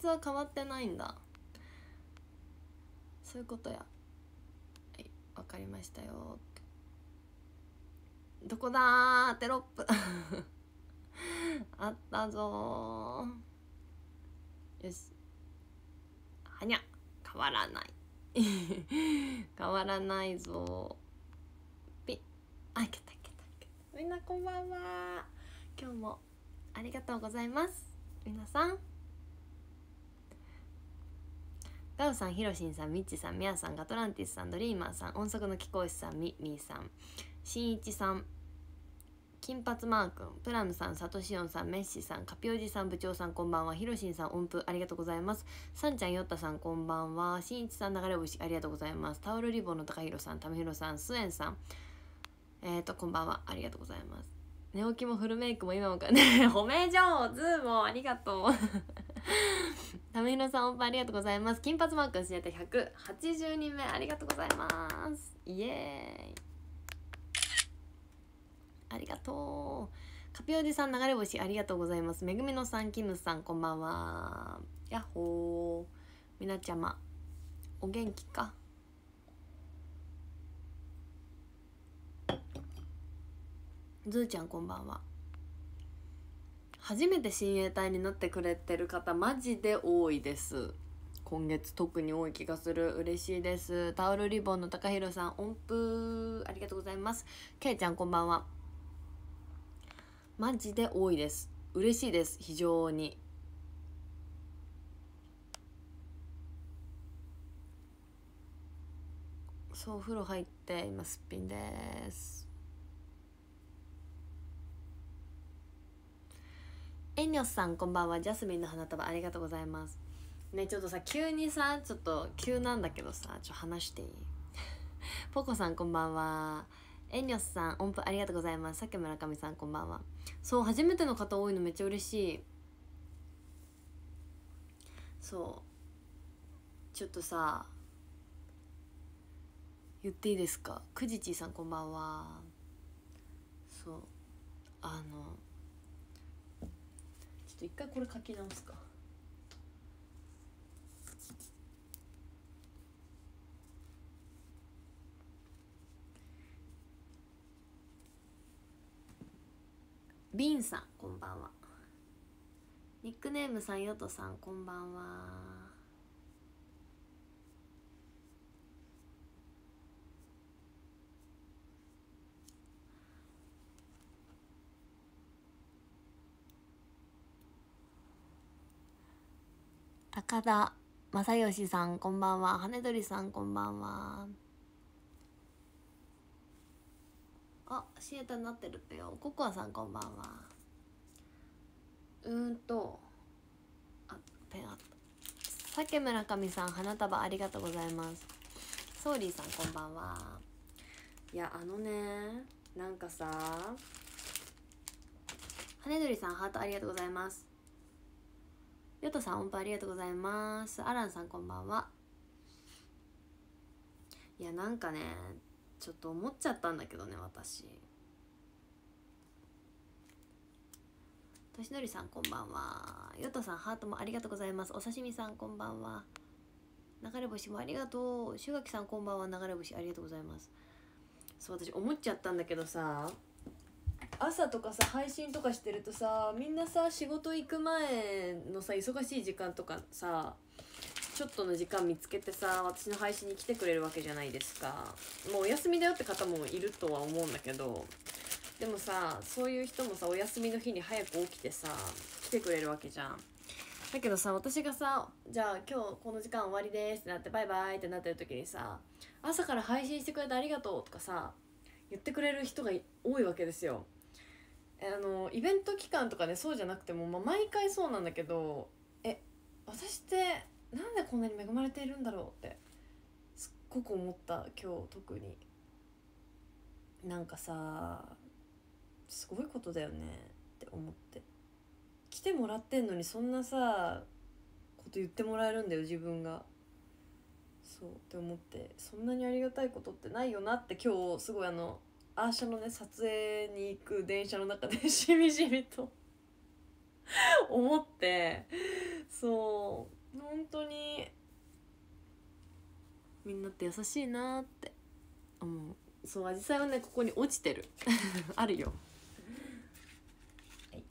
質は変わってないんだそういうことやはい分かりましたよどこだテロップ あったぞよしはにゃ変わらない 変わらないぞピッあいけたいけたいけたみんなこんばんは今日もありがとうございます皆さんガウさん、ヒロシンさん、ミッチさん、ミアさん、ガトランティスさん、ドリーマーさん、音速の貴公子さん、ミミーさん、しんいちさん、金髪マー君、プラムさん、サトシオンさん、メッシさん、カピオジさん、部長さん、こんばんは。ヒロシンさん、音符、ありがとうございます。サンちゃん、ヨッタさん、こんばんは。しんいちさん、流れ星、ありがとうございます。タオルリボンの高弘さん、タムヒロさん、スエンさん、えっ、ー、と、こんばんは。ありがとうございます。寝起きもフルメイクも今もかね、褒 め上手もありがとう。ためひろさんオープンありがとうございます金髪マーク教えて180人目ありがとうございますイエーイありがとうカピオジさん流れ星ありがとうございますめぐみのさんキムさんこんばんはやっほーみなちゃまお元気かずーちゃんこんばんは初めて親衛隊になってくれてる方マジで多いです今月特に多い気がする嬉しいですタオルリボンの高弘さん音符ありがとうございますけいちゃんこんばんはマジで多いです嬉しいです非常にそうお風呂入って今すっぴんですえんにょさんこんばんはジャスミンの花束ありがとうございますねちょっとさ急にさちょっと急なんだけどさちょ話していい ポコさんこんばんはえんにょさん音符ありがとうございますさっき村上さんこんばんはそう初めての方多いのめっちゃ嬉しいそうちょっとさ言っていいですかくじちーさんこんばんはそうあのと一回これ書き直すか。ビンさんこんばんはニックネームさんよとさんこんばんは岡田正義さんこんばんは羽鳥さんこんばんはあシエタになってるってよココアさんこんばんはうーんとあペンあった酒村上さん花束ありがとうございますソーリーさんこんばんはいやあのねなんかさ羽鳥さんハートありがとうございますヨトさん音符ありがとうございますアランさんこんばんはいやなんかねちょっと思っちゃったんだけどね私としのりさんこんばんはヨトさんハートもありがとうございますお刺身さんこんばんは流れ星もありがとうしゅがきさんこんばんは流れ星ありがとうございますそう私思っちゃったんだけどさ朝とかさ配信とかしてるとさみんなさ仕事行く前のさ忙しい時間とかさちょっとの時間見つけてさ私の配信に来てくれるわけじゃないですかもうお休みだよって方もいるとは思うんだけどでもさそういう人もさお休みの日に早く起きてさ来てくれるわけじゃんだけどさ私がさじゃあ今日この時間終わりですってなってバイバイってなってる時にさ朝から配信してくれてありがとうとかさ言ってくれる人が多いわけですよあのイベント期間とかねそうじゃなくても、まあ、毎回そうなんだけどえ私ってなんでこんなに恵まれているんだろうってすっごく思った今日特になんかさすごいことだよねって思って来てもらってんのにそんなさこと言ってもらえるんだよ自分がそうって思ってそんなにありがたいことってないよなって今日すごいあのアーシャのね撮影に行く電車の中でしみじみと 思ってそう本当にみんなって優しいなって思うそうアジサイはねここに落ちてる あるよ、はい、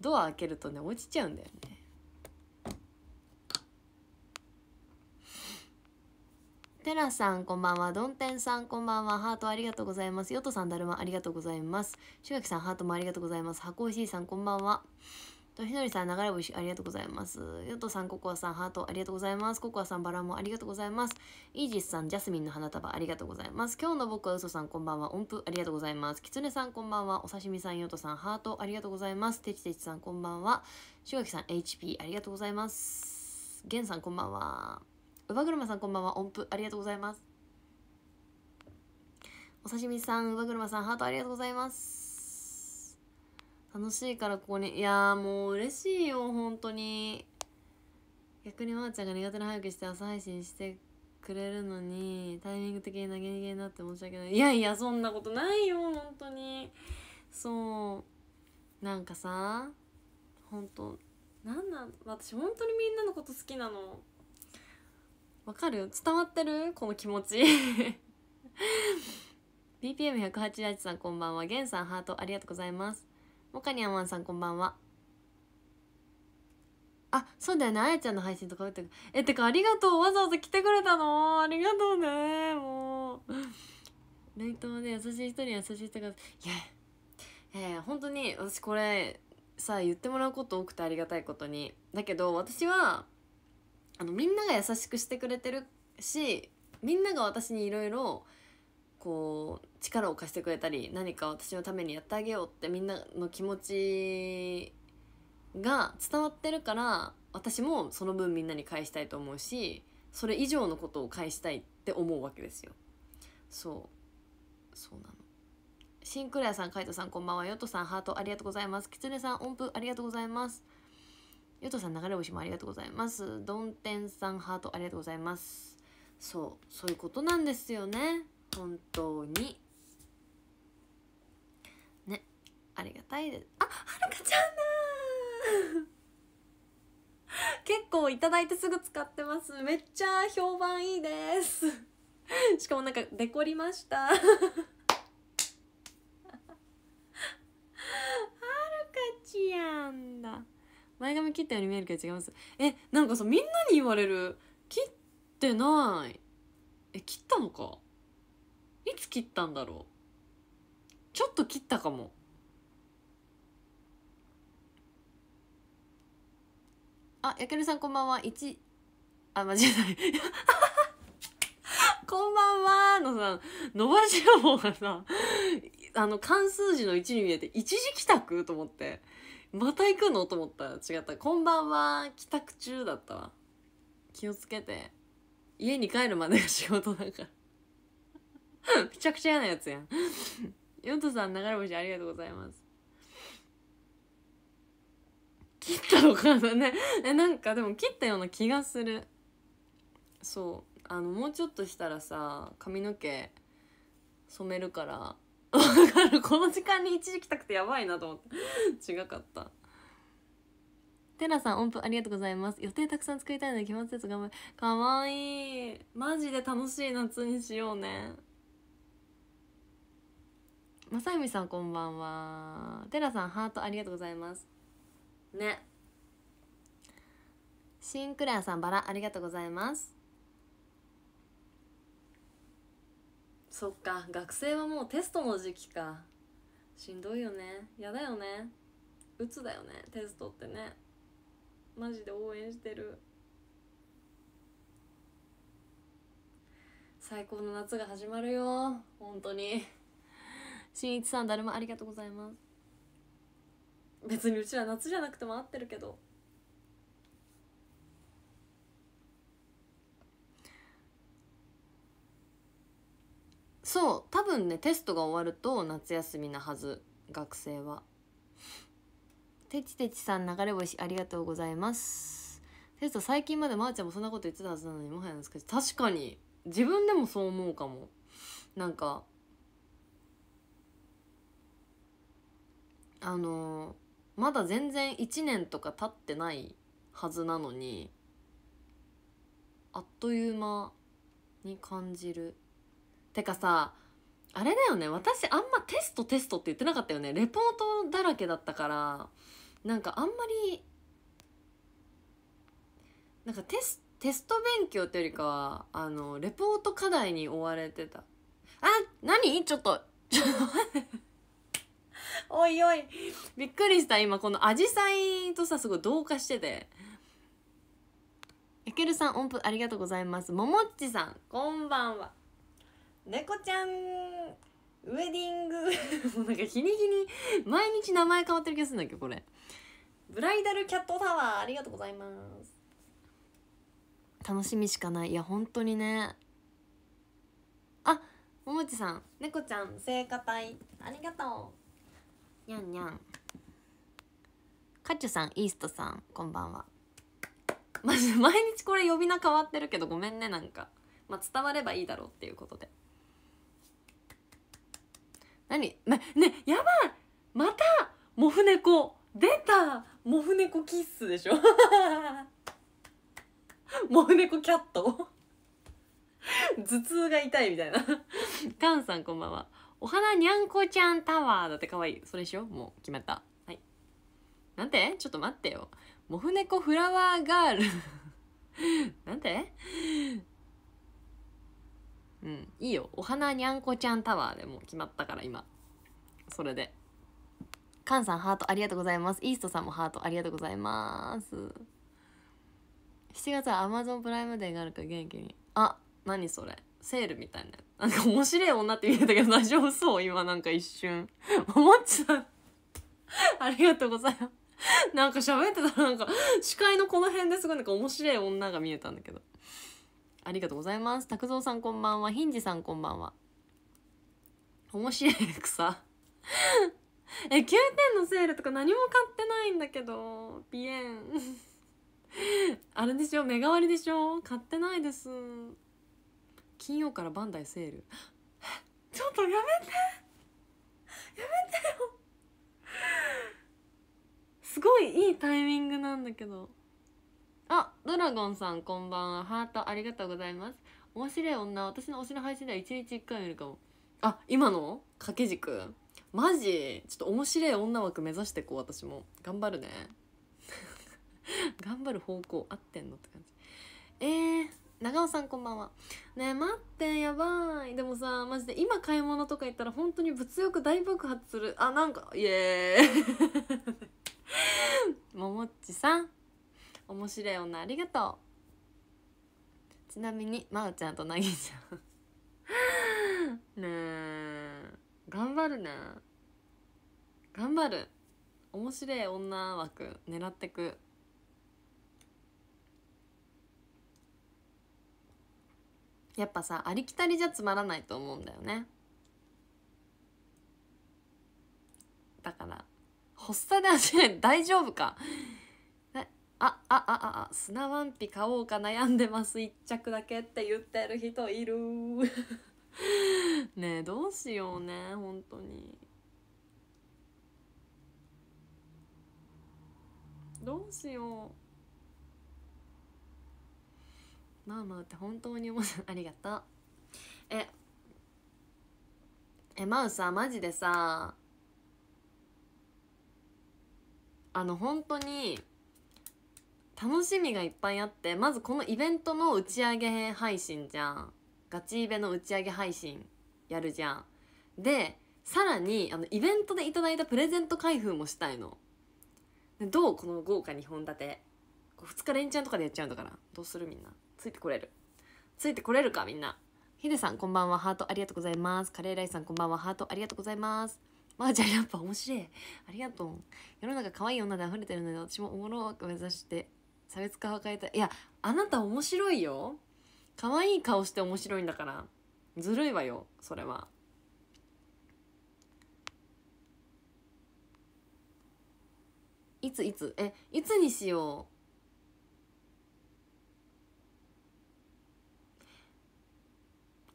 ドア開けるとね落ちちゃうんだよねテラさんこんばんは。ドンテンさんこんばんは。ハートありがとうございます。ヨトさんだるまありがとうございます。しがきさんハートもありがとうございます。箱石さんこんばんは。とひのりさん流れ星ありがとうございます。ヨトさんココアさんハートありがとうございます。ココアさんバラもありがとうございます。イージスさんジャスミンの花束ありがとうございます。今日の僕はウソさんこんばんは。音符ありがとうございます。キツネさんこんばんは。お刺身さんヨトさんハートありがとうございます。てちてちさんこんばんは。しがきさん HP ありがとうございます。ゲンさんこんばんは。うばさんこんばんは音符ありがとうございますお刺身さん乳母車さんハートありがとうございます楽しいからここにいやーもう嬉しいよ本当に逆にまーちゃんが苦手な早くして朝配信してくれるのにタイミング的に投げ逃げになって申し訳ないいやいやそんなことないよ本当にそうなんかさ本当なんなん私本当にみんなのこと好きなのわかる伝わってるこの気持ち BPM188 さんこんばんはげんさんハートありがとうございますもかにゃまんさんこんばんはあそうだよねあやちゃんの配信とか打ってえてかありがとうわざわざ来てくれたのありがとうねもう冷凍で優しい人に優しい人がいやえや本当に私これさ言ってもらうこと多くてありがたいことにだけど私はあのみんなが優しくしてくれてるしみんなが私にいろいろこう力を貸してくれたり何か私のためにやってあげようってみんなの気持ちが伝わってるから私もその分みんなに返したいと思うしそれ以上のことを返したいって思うわけですよ。そうそうなのシンクレアさん、カイトさん、こんばんは。ヨトさん、ハートありがとうございます。キツネさん、音符ありがとうございます。ゆとさん、流れ星もありがとうございます。どんてんさん、ハートありがとうございます。そう、そういうことなんですよね。本当に。ね、ありがたいです。あ、はるかちゃんだ結構いただいてすぐ使ってます。めっちゃ評判いいです。しかもなんかデコりました。はるかちゃんだ。前髪切ったように見えるけど違いますえなんかさみんなに言われる切ってないえ切ったのかいつ切ったんだろうちょっと切ったかもあやけるさんこんばんは1あ間違えない こんばんはのさ、伸ばし棒がさ、あの、関数字の1に見えて、一時帰宅と思って。また行くのと思ったら違ったこんばんは帰宅中だったわ気をつけて家に帰るまでが仕事だからめちゃくちゃ嫌なやつやんヨントさん流れ星ありがとうございます切ったのかなねえなんかでも切ったような気がするそうあのもうちょっとしたらさ髪の毛染めるからかるこの時間に一時来たくてやばいなと思って違かったテラさん音符ありがとうございます予定たくさん作りたいので気持ちスト頑張るかわいいマジで楽しい夏にしようねまさゆみさんこんばんはテラさんハートありがとうございますねシンクレアさんバラありがとうございますそっか学生はもうテストの時期かしんどいよねやだよね鬱だよねテストってねマジで応援してる最高の夏が始まるよ本当にしんいちさん誰もありがとうございます別にうちは夏じゃなくても合ってるけどそう多分ねテストが終わると夏休みなはず学生はてちてちさん流れ星ありがとうございますテスト最近までまーちゃんもそんなこと言ってたはずなのにもはやなんですけど確かに自分でもそう思うかもなんかあのー、まだ全然1年とか経ってないはずなのにあっという間に感じるてかさあれだよね私あんまテストテストって言ってなかったよねレポートだらけだったからなんかあんまりなんかテスト勉強ってよりかはあのレポート課題に追われてたあ何ちょっと おいおいびっくりした今このアジサイとさすごい同化しててえけるさん音符ありがとうございますももっちさんこんばんは猫ちゃんウェディング もうなんか日に日に毎日名前変わってる気がするんだけどこれブライダルキャットタワーありがとうございます楽しみしかないいや本当にねあももちさん猫ちゃん聖歌隊ありがとうにゃんにゃんかちュさんイーストさんこんばんはまず毎日これ呼び名変わってるけどごめんねなんかまあ伝わればいいだろうっていうことで何ねねやばいまたモフネコ出たモフネコキッスでしょ モフネコキャット頭痛が痛いみたいなカンさんこんばんはお花にゃんこちゃんタワーだって可愛いそれしようもう決まったはいなんてちょっと待ってよモフネコフラワーガールなんてうんいいよお花にゃんこちゃんタワーでも決まったから今それでカンさんハートありがとうございますイーストさんもハートありがとうございます7月は Amazon プライムデーがあるから元気にあ何それセールみたいななんか面白い女って見えたけど大丈夫そう今なんか一瞬思っちゃうありがとうございますなんか喋ってたらなんか視界のこの辺ですごいなんか面白い女が見えたんだけどありがとうございます。拓蔵さんこんばんは。ヒンジさんこんばんは。面白い草。え、9点のセールとか何も買ってないんだけど。ピエン。あれでしょ目代わりでしょ買ってないです。金曜からバンダイセール。ちょっとやめてやめてよすごいいいタイミングなんだけど。あドラゴンさんこんばんはハートありがとうございます面白い女私の推しの配信では1日1回見るかもあ今の掛け軸マジちょっと面白い女枠目指してこう私も頑張るね 頑張る方向合ってんのって感じえー、長尾さんこんばんはねえ待ってやばいでもさマジで今買い物とか行ったら本当に物欲大爆発するあなんかイエーイ ももっちさん面白い女ありがとうちなみにまー、ちゃんとなぎちゃん ねえ頑張るね頑張る面白い女枠狙ってくやっぱさありきたりじゃつまらないと思うんだよねだから発作で走れ大丈夫かあああああ砂ワンピ買おうか悩んでます一着だけって言ってる人いる ねえどうしようね本当にどうしようままあって本当に思うありがとうええマウさマジでさあの本当に楽しみがいっぱいあってまずこのイベントの打ち上げ配信じゃんガチイベの打ち上げ配信やるじゃんでさらにあのイベントでいただいたプレゼント開封もしたいのでどうこの豪華2本立て2日連チャンとかでやっちゃうんだからどうするみんなついてこれるついてこれるかみんなヒデさんこんばんはハートありがとうございますカレーライスさんこんばんはハートありがとうございますまあじゃあやっぱ面白いありがとう世の中可愛い女で溢れてるので私もおもろく目指して差別化破えたいやあなた面白いよ可愛い顔して面白いんだからずるいわよそれは。いついつえいつにしよ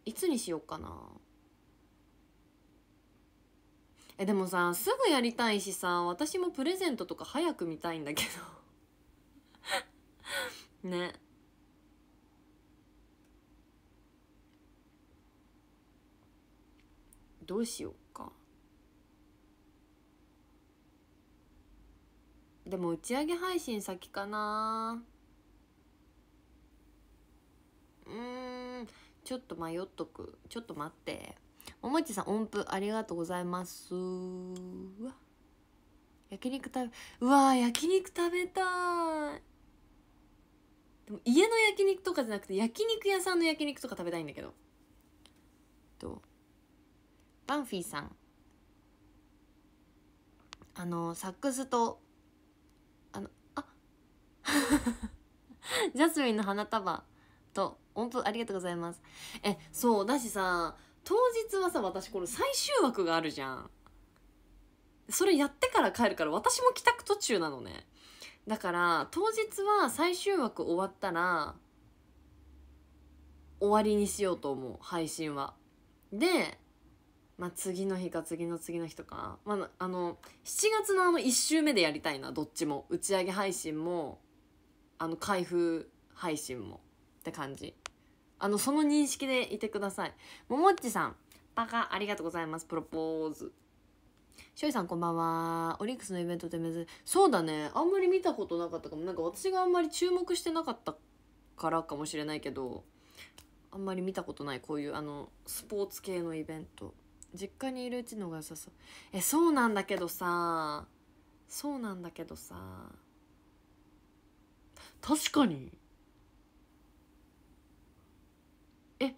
ういつにしようかなえでもさすぐやりたいしさ私もプレゼントとか早く見たいんだけどねどうしようかでも打ち上げ配信先かなうんちょっと迷っとくちょっと待ってももちさん音符ありがとうございますうわ焼肉食べうわ焼肉食べたいでも家の焼肉とかじゃなくて焼肉屋さんの焼肉とか食べたいんだけどとバンフィーさんあのサックスとあのあ ジャスミンの花束と音符ありがとうございますえそうだしさ当日はさ私これ最終枠があるじゃんそれやってから帰るから私も帰宅途中なのねだから当日は最終枠終わったら終わりにしようと思う配信は。で、まあ、次の日か次の次の日とか、まあ、あの7月のあの1週目でやりたいなどっちも打ち上げ配信もあの開封配信もって感じあのその認識でいてくださいももっちさんバカありがとうございますプロポーズしょいさんこんばんは。オリックスのイベントって珍そうだね。あんまり見たことなかったかも。なんか私があんまり注目してなかったからかもしれないけど、あんまり見たことないこういうあの、スポーツ系のイベント。実家にいるうちのが良さそう。え、そうなんだけどさ、そうなんだけどさ、確かに。え、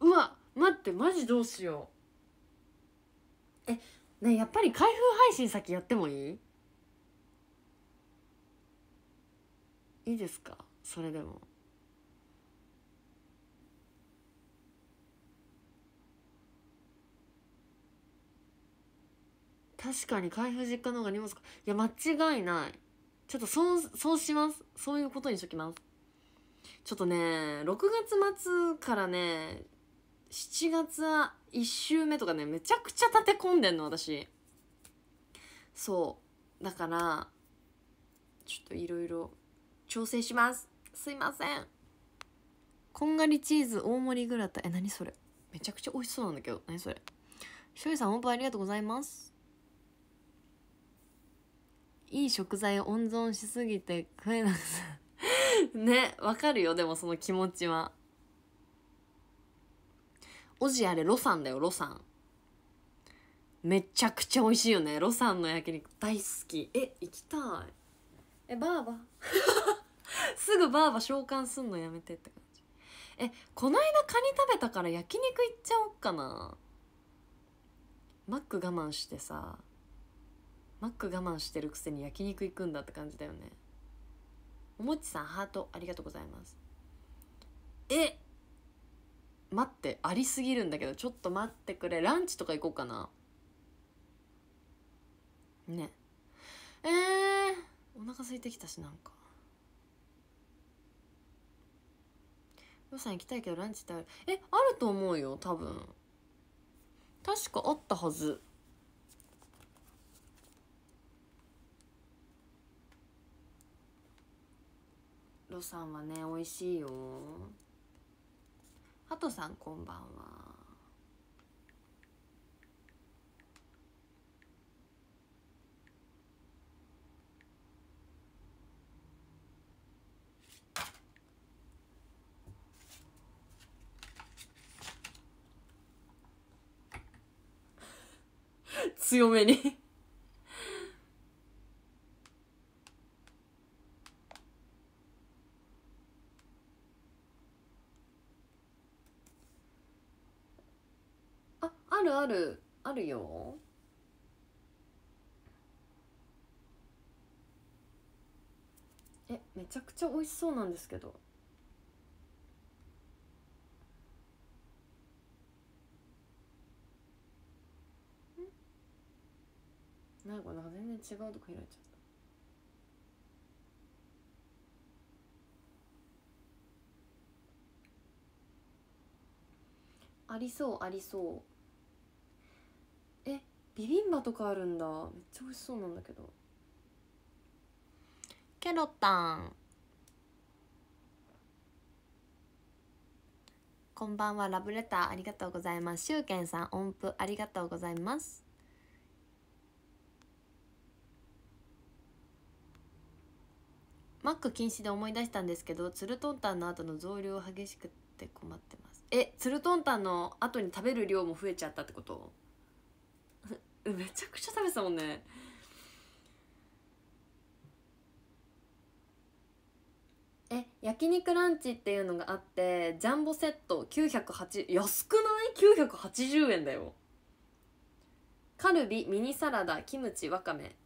うわ、待って、マジどうしよう。えねやっぱり開封配信先やってもいいいいですかそれでも。確かに開封実家の方が荷物かいや間違いないちょっとそうそうしますそういうことにしときますちょっとね6月末からね7月1周目とかねめちゃくちゃ立て込んでんの私そうだからちょっといろいろ調整しますすいませんこんがりチーズ大盛りグラタンえ何それめちゃくちゃ美味しそうなんだけど何それしょいさん本当ありがとうございますいい食材を温存しすぎて食えなく ねわかるよでもその気持ちはオジあれロサンだよ、ロサン。めちゃくちゃ美味しいよね。ロサンの焼肉大好き。え、行きたい。え、バーバ すぐバーバ召喚すんのやめてって感じ。え、こないだカニ食べたから焼肉行っちゃおっかな。マック我慢してさ、マック我慢してるくせに焼肉行くんだって感じだよね。おもちさんハートありがとうございます。え待ってありすぎるんだけどちょっと待ってくれランチとか行こうかなねえー、お腹空いてきたしなんかさん行きたいけどランチってあるえあると思うよ多分確かあったはずロさんはね美味しいよハトさんこんばんは強めにちゃくちゃ美味しそうなんですけどなんかな全然違うとこ開いちゃったありそうありそうえビビンバとかあるんだめっちゃ美味しそうなんだけどケロタンこんばんは、ラブレターありがとうございます。しゅうけんさん、音符ありがとうございます。マック禁止で思い出したんですけど、ツルトンタンの後の増量激しくて困ってます。え、ツルトンタンの後に食べる量も増えちゃったってこと めちゃくちゃ食べてたもんね。え焼肉ランチっていうのがあってジャンボセット980安くない ?980 円だよカルビミニサラダキムチわかめ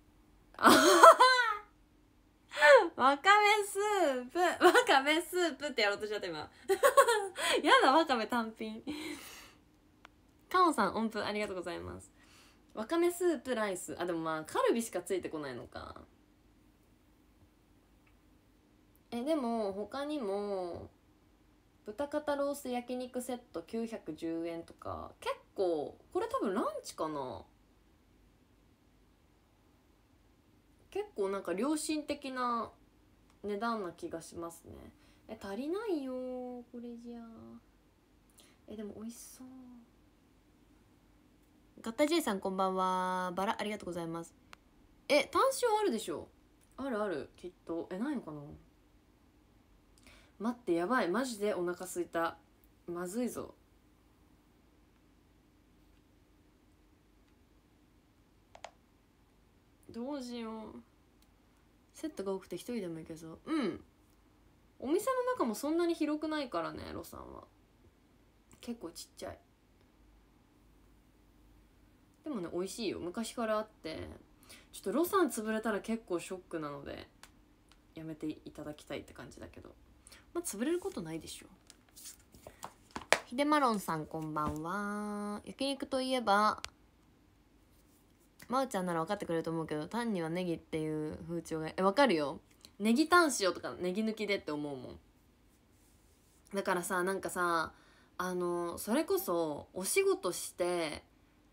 わかめスープわかめスープってやろうとしちゃった今 やだわかめ単品カオさん音符ありがとうございますわかめスープライスあでもまあカルビしかついてこないのかえでも他にも豚肩ロース焼肉セット910円とか結構これ多分ランチかな結構なんか良心的な値段な気がしますねえ足りないよこれじゃえでも美味しそうガッタジェイさんこんばんはバラありがとうございますえ単勝あるでしょあるあるきっとえないのかな待ってやばいマジでお腹すいたまずいぞどうしようセットが多くて一人でも行けそううんお店の中もそんなに広くないからねロさんは結構ちっちゃいでもね美味しいよ昔からあってちょっとロサン潰れたら結構ショックなのでやめていただきたいって感じだけどまあ、潰れることないでしょひでまろんさんこんばんは焼肉といえばまうちゃんなら分かってくれると思うけど単にはネギっていう風潮がえ分かるよネギタン塩とかネギ抜きでって思うもんだからさなんかさあのそれこそお仕事して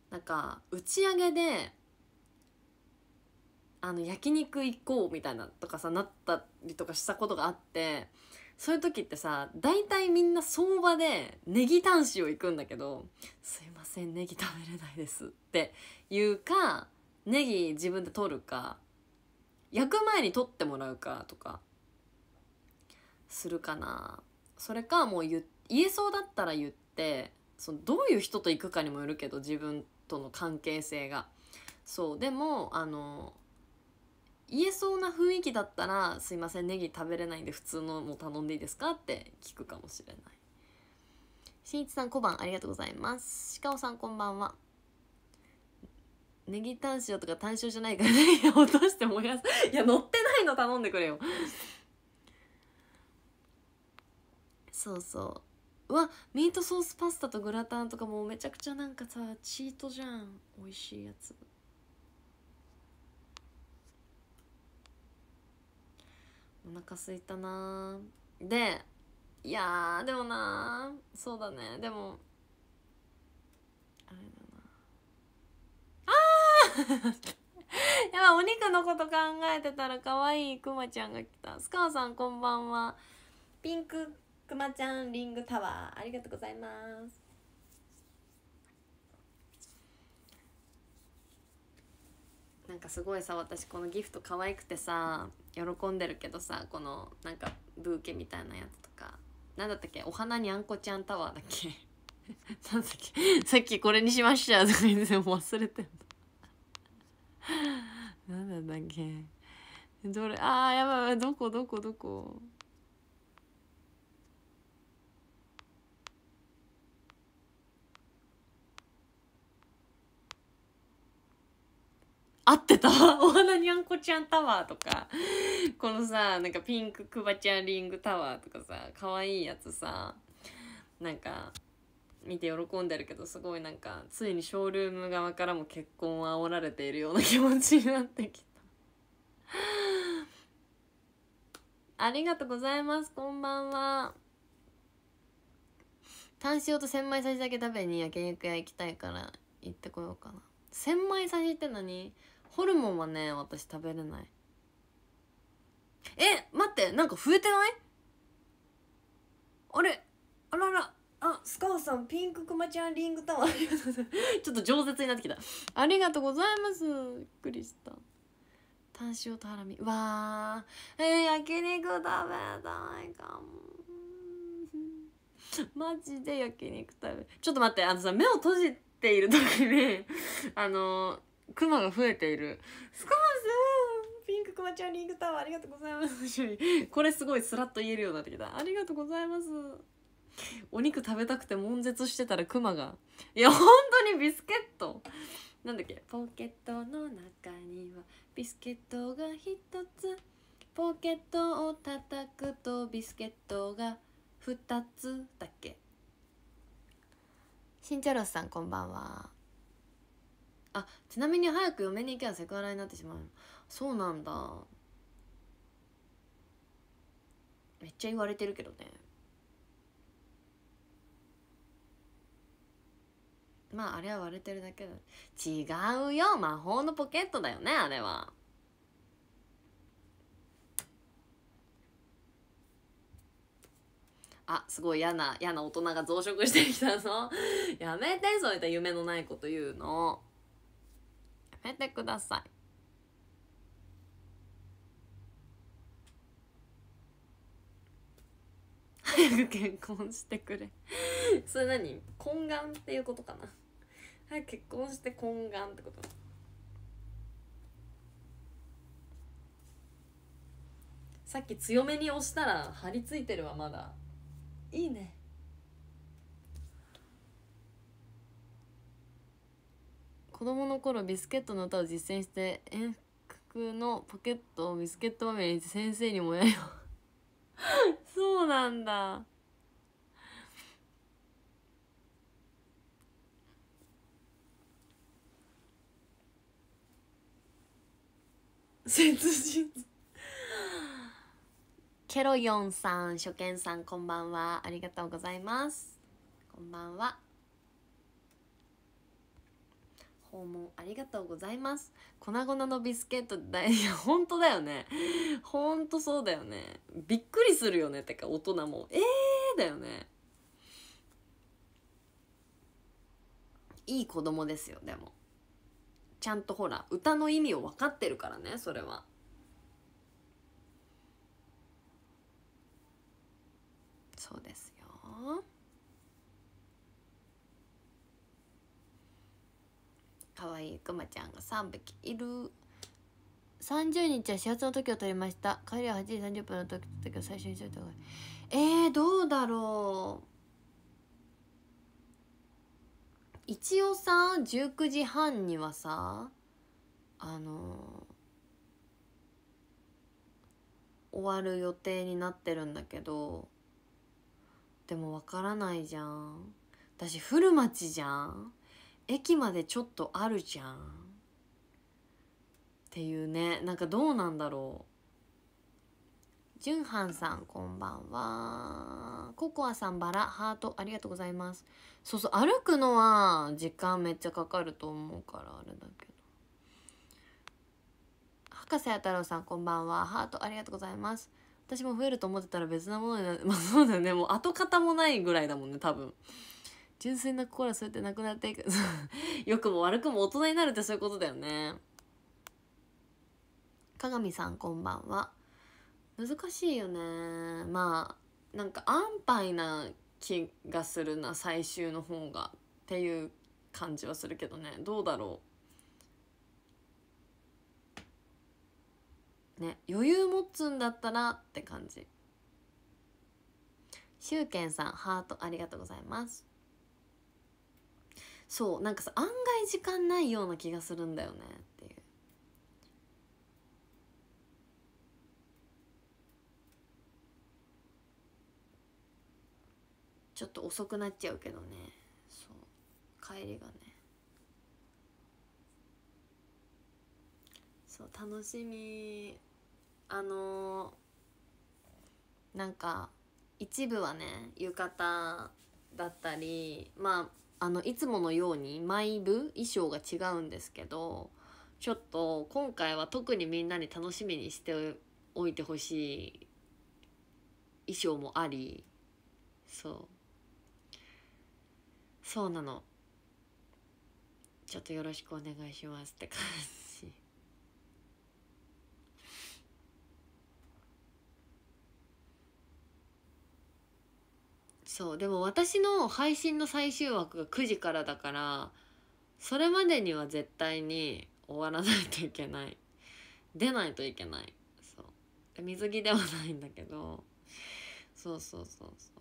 なんか打ち上げであの焼肉行こうみたいなとかさなったりとかしたことがあってそういう時ってさ大体みんな相場でネギ端子を行くんだけど「すいませんネギ食べれないです」っていうかネギ自分で取るか焼く前に取ってもらうかとかするかなそれかもう言えそうだったら言ってそのどういう人と行くかにもよるけど自分との関係性がそうでもあの言えそうな雰囲気だったら「すいませんネギ食べれないんで普通のも頼んでいいですか?」って聞くかもしれないしんいちさん小判ありがとうございます鹿尾さんこんばんはネギ炭塩とか炭塩じゃないからネギ落として燃やすいや乗ってないの頼んでくれよそうそううわミートソースパスタとグラタンとかもうめちゃくちゃなんかさチートじゃん美味しいやつお腹すいたなでいやでもなそうだねでもあれだなあー やばお肉のこと考えてたら可愛いくまちゃんが来たスカーさんこんばんはピンクくまちゃんリングタワーありがとうございますなんかすごいさ私このギフト可愛くてさ喜んでるけどさこのなんかブーケみたいなやつとか何だったっけお花にあんこちゃんタワーだっけさ っきさっきこれにしましたとか言って忘れてんの何 だったっけどれあーやばいどこどこどこ合ってた お花にゃんこちゃんタワーとかこのさなんかピンクくばちゃんリングタワーとかさかわいいやつさなんか見て喜んでるけどすごいなんかついにショールーム側からも結婚を煽られているような気持ちになってきたありがとうございますこんばんは単塩と千枚刺しだけ食べに焼肉屋行きたいから行ってこようかな千枚刺しって何ホルモンはね私食べれないえ待ってなんか増えてないあれあららあスカオさんピンククマちゃんリングタワー ちょっと饒舌になってきたありがとうございますびっくりしたタン塩とハラミわあ、えー、焼肉食べたいかも マジで焼肉食べちょっと待ってあのさ目を閉じている時に あのークマが増えているスコマさピンククマちゃんリングタワーありがとうございますこれすごいスラッと言えるようになってきたありがとうございますお肉食べたくて悶絶してたらクマがいや本当にビスケットなんだっけポケットの中にはビスケットが一つポケットを叩くとビスケットが二つだっけ新チョロスさんこんばんはあちなみに早く嫁に行けばセクハラになってしまうそうなんだめっちゃ言われてるけどねまああれは割れてるだけだ違うよ魔法のポケットだよねあれはあすごい嫌な嫌な大人が増殖してきたぞやめてそういった夢のないこと言うのめてください早く結婚してくれ それ何懇願っていうことかな早く結婚して懇願ってことさっき強めに押したら張り付いてるわまだいいね子供の頃ビスケットの歌を実践して遠服のポケットをビスケットまみにして先生にもやよ そうなんだケロヨンさん初見さんこんばんはありがとうございますこんばんは訪問ありがとうございます粉々のビスケットだ いや本当だよね本当そうだよねびっくりするよねてか大人もええー、だよねいい子供ですよでもちゃんとほら歌の意味を分かってるからねそれは。そうです可愛いクマちゃんが3匹いる30日は始発の時を取りました帰りは8時30分の時と時を最初にしといた方がいいえー、どうだろう一応さ19時半にはさあのー、終わる予定になってるんだけどでもわからないじゃん私古町じゃん駅までちょっとあるじゃんっていうねなんかどうなんだろうじゅんはんさんこんばんはココアさんバラハートありがとうございますそうそう歩くのは時間めっちゃかかると思うからあれだけど博士太郎さんこんばんはハートありがとうございます私も増えると思ってたら別なものになって まあそうだよねもう跡形もないぐらいだもんね多分純粋な心はそうやってなくなっていく良くも悪くも大人になるってそういうことだよね鏡さんこんばんは難しいよねまあなんか安牌な気がするな最終の方がっていう感じはするけどねどうだろうね余裕持つんだったらって感じしゅうけんさんハートありがとうございますそうなんかさ案外時間ないような気がするんだよねっていうちょっと遅くなっちゃうけどねそう帰りがねそう楽しみあのー、なんか一部はね浴衣だったりまああのいつものように毎部衣装が違うんですけどちょっと今回は特にみんなに楽しみにしておいてほしい衣装もありそうそうなのちょっとよろしくお願いしますって感じそうでも私の配信の最終枠が9時からだからそれまでには絶対に終わらないといけない出ないといけないそう水着ではないんだけどそうそうそうそ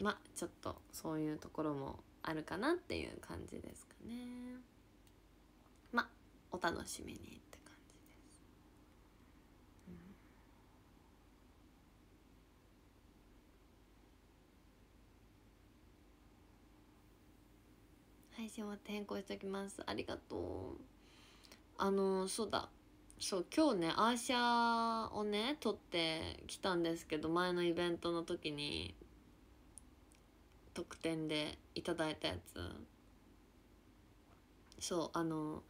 うまあちょっとそういうところもあるかなっていう感じですかねまあお楽しみに配信は転校しておきますありがとうあのそうだそう今日ねアーシャをね撮ってきたんですけど前のイベントの時に特典でいただいたやつそうあの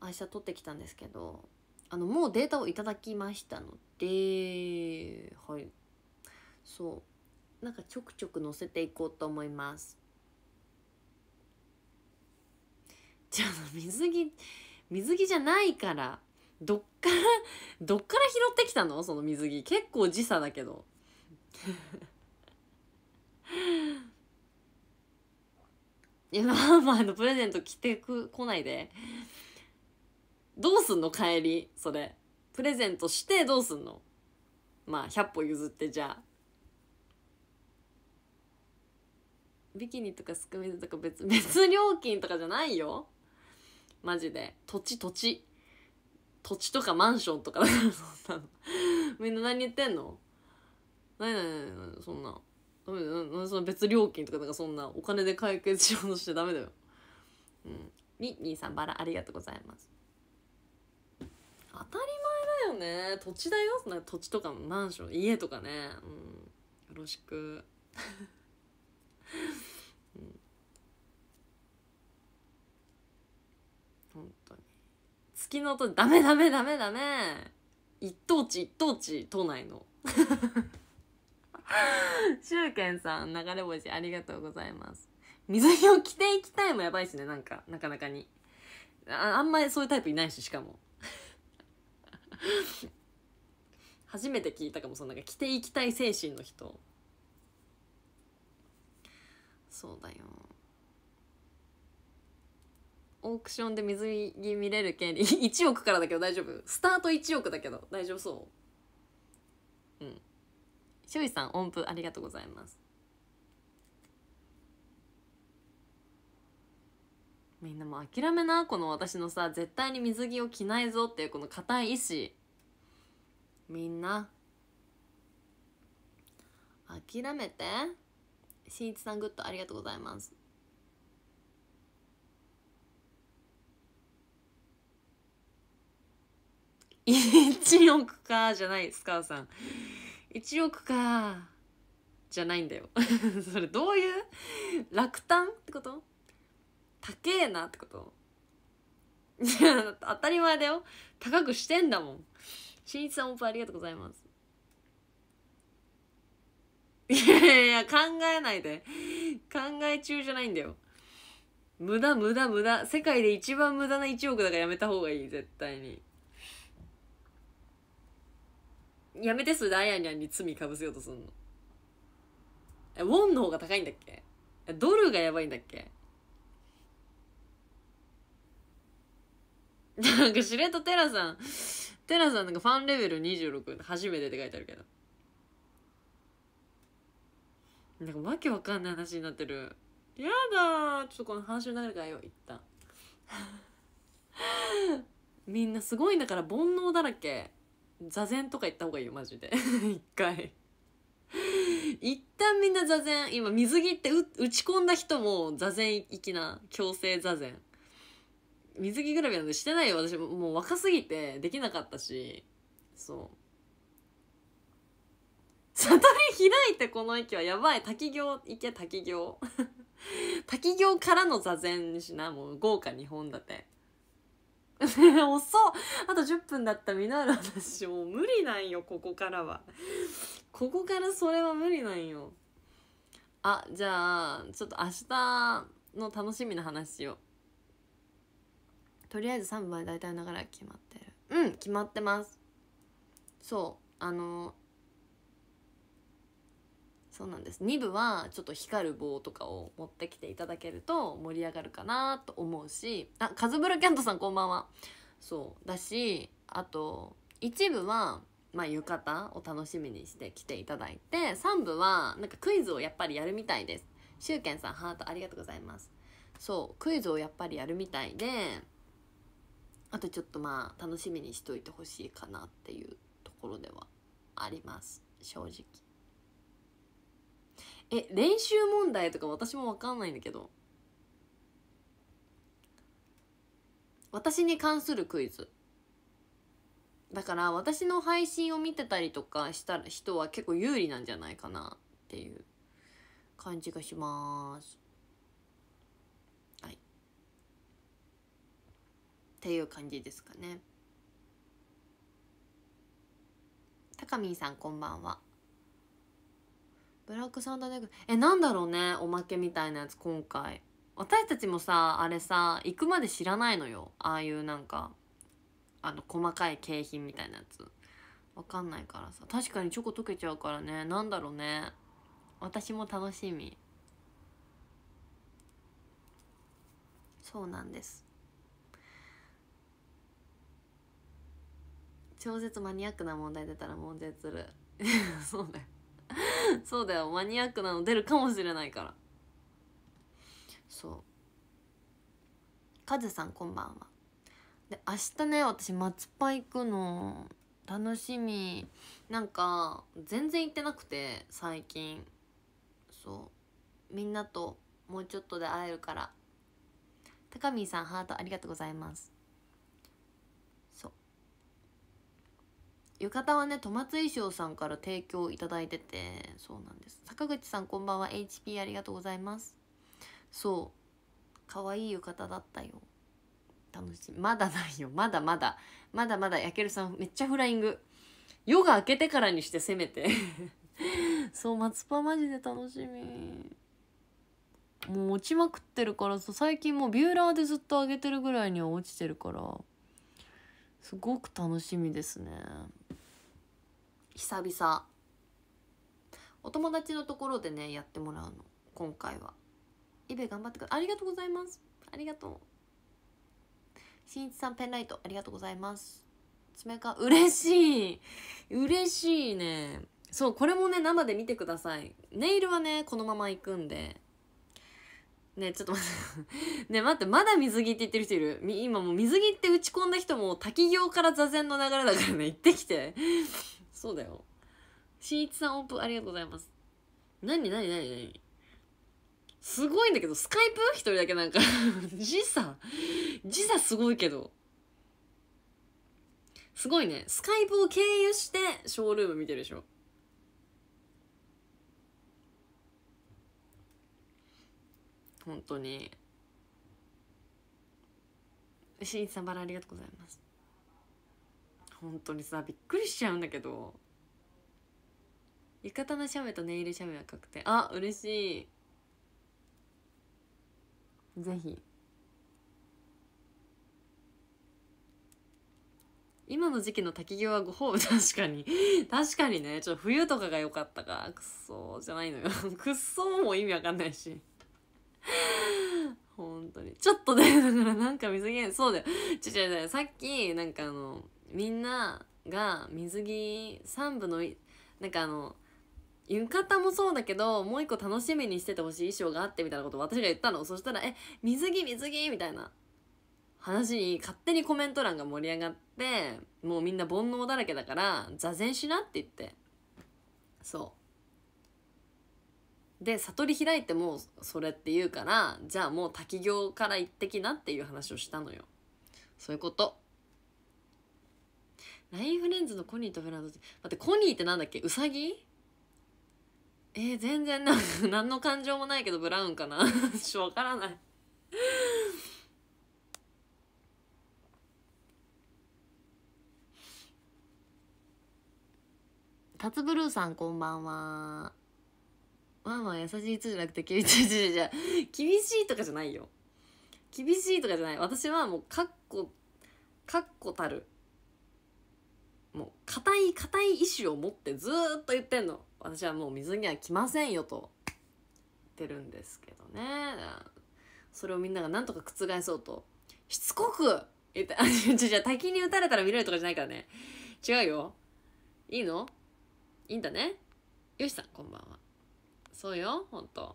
アーシャ撮ってきたんですけどあのもうデータをいただきましたのではいそうなんかちょくちょく載せていこうと思いますじゃあ水着水着じゃないからどっからどっから拾ってきたのその水着結構時差だけど いやまあまあのプレゼント着てく来ないでどうすんの帰りそれプレゼントしてどうすんのまあ100歩譲ってじゃあビキニとかスクミズとか別別料金とかじゃないよマジで。土地、土地。土地とかマンションとかだから、そんなみんな何言ってんの何何何そんな。その別料金とかなんかそんなお金で解決しようとしてダメだよ。うん。に、兄さんバラありがとうございます。当たり前だよね。土地だよ。な土地とかマンション、家とかね。うん。よろしく。本当に月の音ダメダメダメダメ一等地一等地都内のしゅうけんさん流れ星ありがとうございます水着を着ていきたいもやばいっすねなんかなかなかにああんまりそういうタイプいないししかも 初めて聞いたかもそのなんか着ていきたい精神の人そうだよオークションで水着見れる権利1 億からだけど大丈夫スタート1億だけど大丈夫そううんし一さん音符ありがとうございますみんなもう諦めなこの私のさ絶対に水着を着ないぞっていうこの固い意志みんな諦めてしんいちさんグッドありがとうございます1億かじゃないスカウさん1億かじゃないんだよ それどういう落胆ってこと高えなってこといや当たり前だよ高くしてんだもんしんさんオープンありがとうございますいやいや考えないで考え中じゃないんだよ無駄無駄無駄世界で一番無駄な1億だからやめた方がいい絶対にやめてすダイアニャンに罪かぶせようとすんのえウォンの方が高いんだっけドルがやばいんだっけ なんかしれとテラさんテラさんなんかファンレベル26初めてって書いてあるけどなんかわけわかんない話になってるやだちょっとこの話のなるからよ一旦 みんなすごいんだから煩悩だらけ座禅とか行った方がいいよマジで 一回一旦みんな座禅今水着って打ち込んだ人も座禅行きな強制座禅水着グラビアなんてしてないよ私もう若すぎてできなかったしそう悟り開いてこの駅はやばい滝行行け滝行 滝行からの座禅にしなもう豪華2本立て 遅っあと10分だった見習う私もう無理なんよここからはここからそれは無理なんよあじゃあちょっと明日の楽しみの話をとりあえず3分ま大体ながら決まってるうん決まってますそうあのそうなんです2部はちょっと光る棒とかを持ってきていただけると盛り上がるかなと思うしあカズブルキャントさんこんばんはそうだしあと1部は、まあ、浴衣を楽しみにして来ていただいて3部はなんかクイズをやっぱりやるみたいですしゅうけんさんハートありがとうございますそうクイズをやっぱりやるみたいであとちょっとまあ楽しみにしといてほしいかなっていうところではあります正直え練習問題とか私も分かんないんだけど私に関するクイズだから私の配信を見てたりとかした人は結構有利なんじゃないかなっていう感じがしますはいっていう感じですかねたかみんさんこんばんはブラックサンダーネグえなんだろうねおまけみたいなやつ今回私たちもさあれさ行くまで知らないのよああいうなんかあの細かい景品みたいなやつわかんないからさ確かにチョコ溶けちゃうからねなんだろうね私も楽しみそうなんです超絶マニアックな問題出たら悶絶する そうだよ そうだよマニアックなの出るかもしれないからそうカズさんこんばんはで明日ね私松葉行くの楽しみなんか全然行ってなくて最近そうみんなともうちょっとで会えるから高見さんハートありがとうございます浴衣はね、戸松衣装さんから提供いただいてて、そうなんです。坂口さんこんばんは、HP ありがとうございます。そう。可愛いい浴衣だったよ。楽しみ。まだないよ。まだまだ。まだまだ、やけるさん、めっちゃフライング。夜が明けてからにしてせめて そう、松葉マジで楽しみ。もう落ちまくってるからさ、最近もうビューラーでずっと上げてるぐらいには落ちてるから。すごく楽しみですね久々お友達のところでねやってもらうの今回はイベ頑張ってくださいありがとうございますありがとうしんいちさんペンライトありがとうございます爪か嬉しい嬉しいねそうこれもね生で見てくださいネイルはねこのまま行くんでねちょっと待って ね待ってまだ水着って言ってる人いる今もう水着って打ち込んだ人も滝行から座禅の流れだからね行ってきて そうだよしんいちさんオープンありがとうございます何何何何すごいんだけどスカイプ一人だけなんか 時差時差すごいけどすごいねスカイプを経由してショールーム見てるでしょ本当にさんバラありがとうございます本当にさびっくりしちゃうんだけど浴衣の写メとネイル写メは確定あ嬉しいぜひ今の時期の滝行はご褒美確かに確かにねちょっと冬とかが良かったかくっそーじゃないのよくっそーも意味わかんないし 本当にちょっとね だからなんか水着そうだよちょちょさっきなんかあのみんなが水着3部のなんかあの浴衣もそうだけどもう一個楽しみにしててほしい衣装があってみたいなこと私が言ったのそしたら「え水着水着」みたいな話に勝手にコメント欄が盛り上がってもうみんな煩悩だらけだから座禅しなって言ってそうで悟り開いてもそれって言うからじゃあもう滝行から行ってきなっていう話をしたのよそういうこと LINE フレンズのコニーとフェランドって待ってコニーってなんだっけウサギえー、全然なんか何の感情もないけどブラウンかな私分わからないタツブルーさんこんばんはワンワン優しい人じゃなくて厳しい人じゃ厳しいとかじゃないよ厳しいとかじゃない私はもうかっこかっこたるもう固い固い意志を持ってずっと言ってんの私はもう水には来ませんよと言ってるんですけどねそれをみんながなんとか覆そうとしつこく言って あじゃ滝に打たれたら見れるとかじゃないからね違うよいいのいいんだねよしさんこんばんはそうよほんと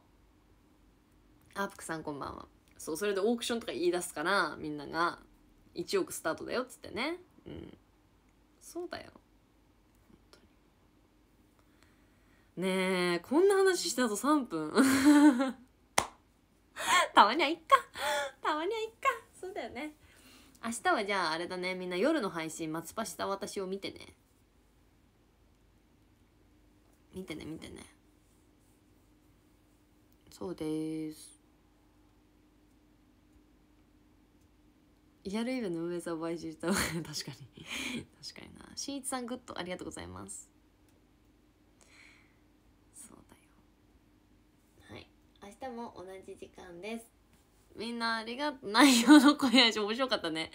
あぷくさんこんばんはそうそれでオークションとか言い出すからみんなが1億スタートだよっつってねうんそうだよねえこんな話したと3分 たまにはいっかたまにはいっかそうだよね明日はじゃああれだねみんな夜の配信松橋さ私を見てね見てね見てねそうですリアルイベの梅沢買収した確かに確かになしんいちさんグッドありがとうございますそうだよはい明日も同じ時間ですみんなありがとう内容の声やし面白かったね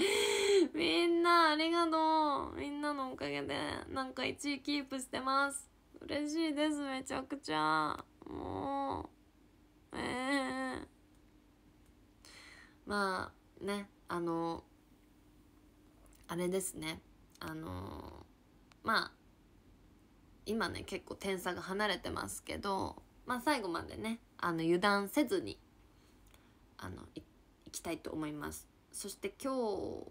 みんなありがとうみんなのおかげでなんか1位キープしてます嬉しいですめちゃくちゃもうえー、まあねあのあれですねあのまあ今ね結構点差が離れてますけど、まあ、最後までねあの油断せずにあのいいきたいと思いますそして今日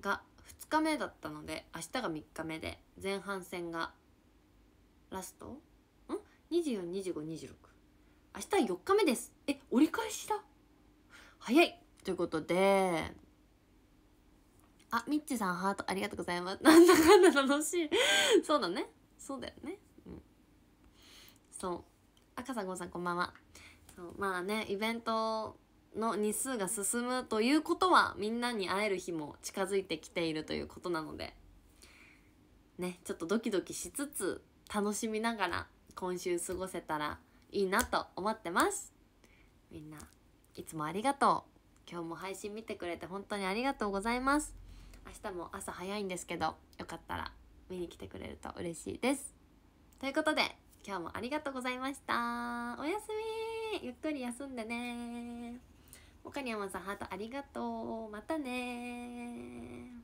が2日目だったので明日が3日目で前半戦がラストん ?242526 明日4日目ですえ折り返しだ早いということであみっちさんハートありがとうございますなんだかんだ楽しいそうだねそうだよねうんそう赤さんごさんこんばんはそうまあねイベントの日数が進むということはみんなに会える日も近づいてきているということなのでねちょっとドキドキしつつ楽しみながら今週過ごせたらいいなと思ってますみんないつもありがとう今日も配信見てくれて本当にありがとうございます明日も朝早いんですけどよかったら見に来てくれると嬉しいですということで今日もありがとうございましたおやすみゆっくり休んでね岡にやまさんハートありがとうまたね